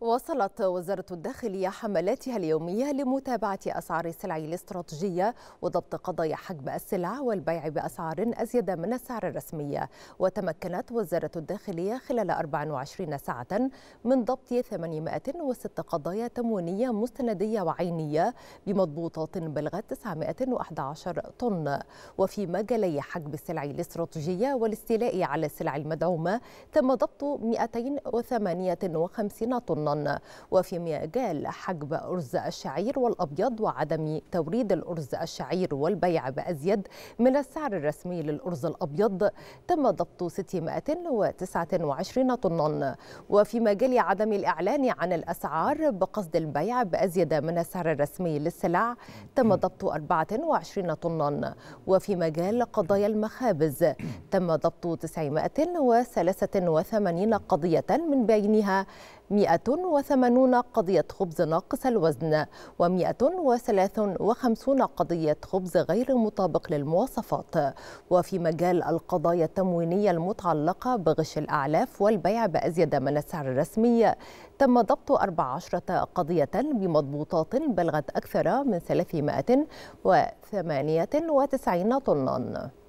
وصلت وزارة الداخلية حملاتها اليومية لمتابعة أسعار السلع الاستراتيجية وضبط قضايا حجب السلع والبيع بأسعار أزيد من السعر الرسمي وتمكنت وزارة الداخلية خلال 24 ساعة من ضبط 806 قضايا تموينية مستندية وعينية بمضبوطات بلغت 911 طن وفي مجالي حجب السلع الاستراتيجية والاستيلاء على السلع المدعومة تم ضبط 258 طن لندن وفي مجال حجب أرز الشعير والأبيض وعدم توريد الأرز الشعير والبيع بأزيد من السعر الرسمي للأرز الأبيض تم ضبط 629 طنا وفي مجال عدم الإعلان عن الأسعار بقصد البيع بأزيد من السعر الرسمي للسلع تم ضبط 24 طنا وفي مجال قضايا المخابز تم ضبط 983 قضية من بينها 180 قضية خبز ناقص الوزن و153 قضية خبز غير مطابق للمواصفات وفي مجال القضايا التموينية المتعلقة بغش الأعلاف والبيع بأزيد من السعر الرسمي تم ضبط 14 قضية بمضبوطات بلغت أكثر من 398 طنا